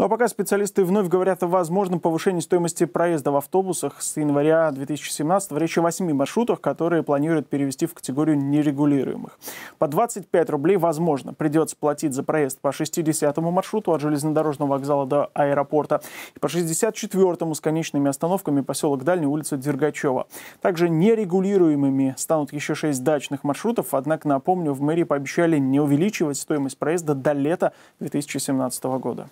Ну а пока специалисты вновь говорят о возможном повышении стоимости проезда в автобусах с января 2017 речь о 8 маршрутах, которые планируют перевести в категорию нерегулируемых. По 25 рублей возможно придется платить за проезд по 60 маршруту от железнодорожного вокзала до аэропорта и по 64-му с конечными остановками поселок Дальний, улица Дергачева. Также нерегулируемыми станут еще 6 дачных маршрутов, однако, напомню, в мэрии пообещали не увеличивать стоимость проезда до лета 2017 года.